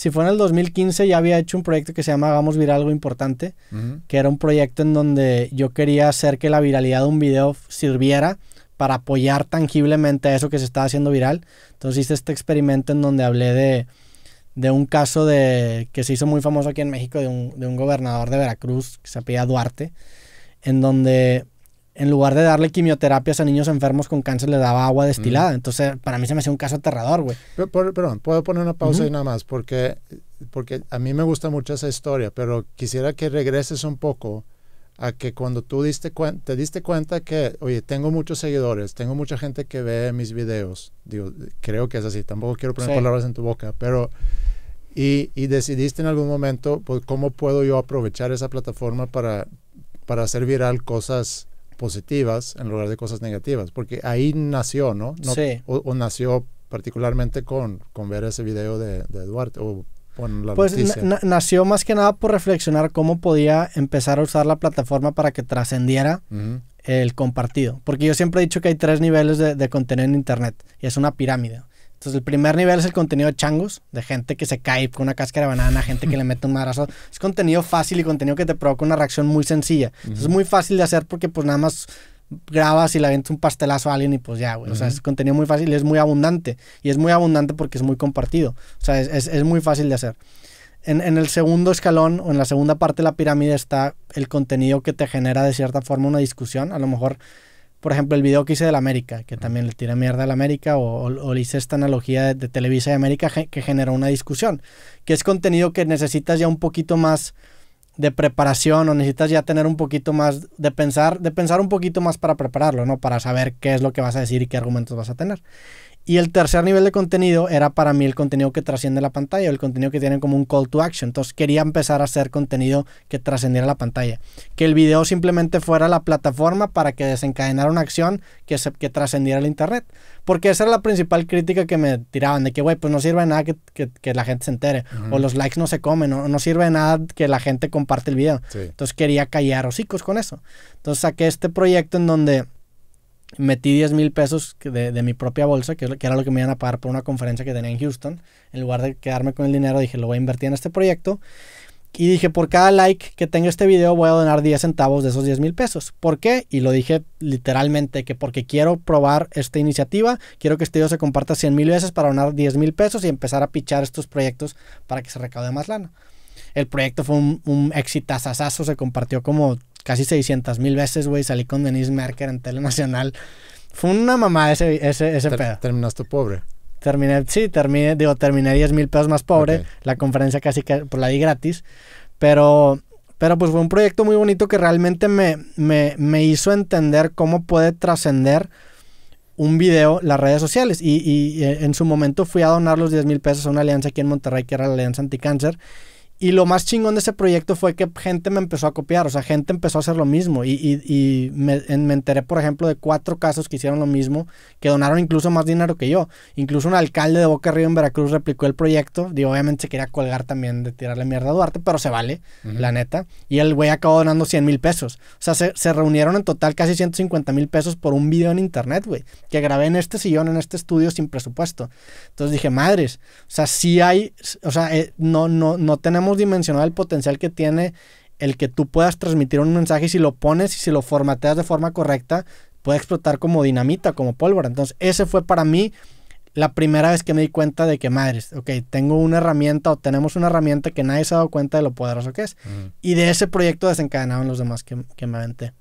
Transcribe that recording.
si fue en el 2015, ya había hecho un proyecto que se llama Hagamos Viral Algo Importante, que era un proyecto en donde yo quería hacer que la viralidad de un video sirviera para apoyar tangiblemente a eso que se estaba haciendo viral. Entonces hice este experimento en donde hablé de, de un caso de, que se hizo muy famoso aquí en México, de un, de un gobernador de Veracruz, que se apellía Duarte, en donde en lugar de darle quimioterapias a niños enfermos con cáncer, le daba agua destilada. Mm. Entonces, para mí se me hacía un caso aterrador, güey. Perdón, puedo poner una pausa ahí nada más, porque, porque a mí me gusta mucho esa historia, pero quisiera que regreses un poco a que cuando tú te diste cuenta que, oye, tengo muchos seguidores, tengo mucha gente que ve mis videos, digo, creo que es así, tampoco quiero poner palabras en tu boca, pero... Y, y decidiste en algún momento, pues, ¿cómo puedo yo aprovechar esa plataforma para, para hacer viral cosas positivas en lugar de cosas negativas, porque ahí nació, ¿no? no sí. o, nació particularmente con, con ver ese video de, de Duarte o con la pues nació más que nada por reflexionar cómo podía empezar a usar la plataforma para que trascendiera el compartido, porque yo siempre he dicho que hay tres niveles de, de contenido en Internet y es una pirámide. Entonces, el primer nivel es el contenido de changos, de gente que se cae con una cáscara de banana, gente que le mete un madrazo. Es contenido fácil y contenido que te provoca una reacción muy sencilla. Es muy fácil de hacer porque, pues, nada más grabas y le aventas un pastelazo a alguien y pues ya, güey. O sea, es contenido muy fácil y es muy abundante. Y es muy abundante porque es muy compartido. O sea, es, es, es muy fácil de hacer. En, en, el segundo escalón o en la segunda parte de la pirámide está el contenido que te genera de cierta forma una discusión. A lo mejor por ejemplo, el video que hice del América, que también le tiré mierda la América, o, le hice esta analogía de, Televisa de América que generó una discusión, que es contenido que necesitas ya un poquito más de preparación o necesitas ya tener un poquito más de pensar, de pensar un poquito más para prepararlo, ¿no? Para saber qué es lo que vas a decir y qué argumentos vas a tener. Y el tercer nivel de contenido era para mí el contenido que trasciende la pantalla, el contenido que tiene como un call to action. Entonces quería empezar a hacer contenido que trascendiera la pantalla. Que el video simplemente fuera la plataforma para que desencadenara una acción que, que trascendiera el Internet. Porque esa era la principal crítica que me tiraban, de que, güey, pues no sirve de nada que, la gente se entere, o los likes no se comen, o no sirve de nada que la gente comparte el video. Entonces quería callar hocicos con eso. Entonces saqué este proyecto en donde metí 10 mil pesos de, de, mi propia bolsa, que, era lo que me iban a pagar por una conferencia que tenía en Houston. En lugar de quedarme con el dinero, dije, lo voy a invertir en este proyecto. Y dije, por cada like que tenga este video, voy a donar 10 centavos de esos 10 mil pesos. ¿Por qué? Y lo dije literalmente, que porque quiero probar esta iniciativa, quiero que este video se comparta 100 mil veces para donar 10 mil pesos y empezar a pichar estos proyectos para que se recaude más lana. El proyecto fue un, un exitazazazo, se compartió como casi 600 mil veces, güey. Salí con Denise Merker en Nacional, Fue una mamá ese, ese, ese pedo. Terminaste pobre. Terminé, sí, terminé, digo, terminé 10 mil pesos más pobre. La conferencia casi que pues, la di gratis. Pero, pero pues fue un proyecto muy bonito que realmente me, me, hizo entender cómo puede trascender un video las redes sociales. Y, y, y, eh, en su momento fui a donar los 10 mil pesos a una alianza aquí en Monterrey, que era la Alianza Anticáncer. Y lo más chingón de ese proyecto fue que gente me empezó a copiar, o sea, gente empezó a hacer lo mismo. Y, y, me, me, enteré, por ejemplo, de cuatro casos que hicieron lo mismo, que donaron incluso más dinero que yo. Incluso un alcalde de Boca Río en Veracruz replicó el proyecto. Digo, obviamente se quería colgar también de tirarle mierda a Duarte, pero se vale, la neta. Y el güey acabó donando 100 mil pesos. O sea, se, reunieron en total casi 150 mil pesos por un video en internet, güey, que grabé en este sillón, en este estudio sin presupuesto. Entonces dije, madres, o sea, sí hay, o sea, eh, no, no, no tenemos Dimensionado el potencial que tiene el que tú puedas transmitir un mensaje y si lo pones y si lo formateas de forma correcta, puede explotar como dinamita, como pólvora. Entonces, ese fue para mí la primera vez que me di cuenta de que, madres, ok, tengo una herramienta o tenemos una herramienta que nadie se ha dado cuenta de lo poderoso que es. Y de ese proyecto desencadenaron los demás que, que me aventé.